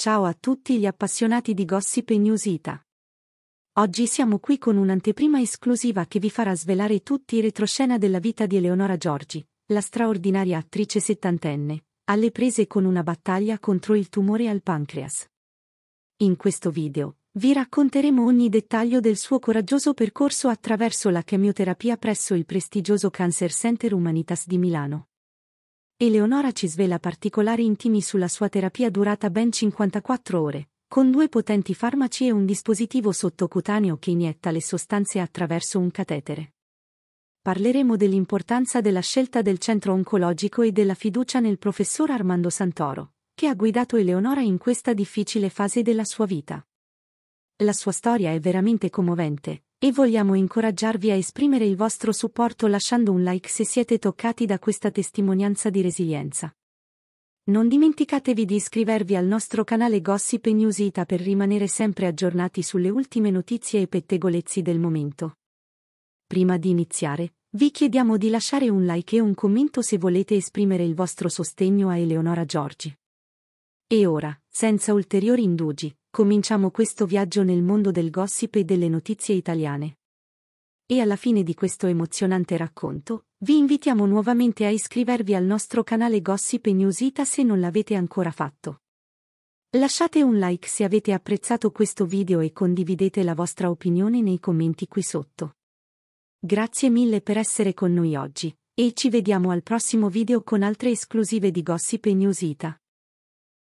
Ciao a tutti gli appassionati di gossip e news Oggi siamo qui con un'anteprima esclusiva che vi farà svelare tutti i retroscena della vita di Eleonora Giorgi, la straordinaria attrice settantenne, alle prese con una battaglia contro il tumore al pancreas. In questo video, vi racconteremo ogni dettaglio del suo coraggioso percorso attraverso la chemioterapia presso il prestigioso Cancer Center Humanitas di Milano. Eleonora ci svela particolari intimi sulla sua terapia durata ben 54 ore, con due potenti farmaci e un dispositivo sottocutaneo che inietta le sostanze attraverso un catetere. Parleremo dell'importanza della scelta del centro oncologico e della fiducia nel professor Armando Santoro, che ha guidato Eleonora in questa difficile fase della sua vita. La sua storia è veramente commovente, e vogliamo incoraggiarvi a esprimere il vostro supporto lasciando un like se siete toccati da questa testimonianza di resilienza. Non dimenticatevi di iscrivervi al nostro canale Gossip News Ita per rimanere sempre aggiornati sulle ultime notizie e pettegolezzi del momento. Prima di iniziare, vi chiediamo di lasciare un like e un commento se volete esprimere il vostro sostegno a Eleonora Giorgi. E ora, senza ulteriori indugi, Cominciamo questo viaggio nel mondo del gossip e delle notizie italiane. E alla fine di questo emozionante racconto, vi invitiamo nuovamente a iscrivervi al nostro canale Gossip e News se non l'avete ancora fatto. Lasciate un like se avete apprezzato questo video e condividete la vostra opinione nei commenti qui sotto. Grazie mille per essere con noi oggi, e ci vediamo al prossimo video con altre esclusive di Gossip e News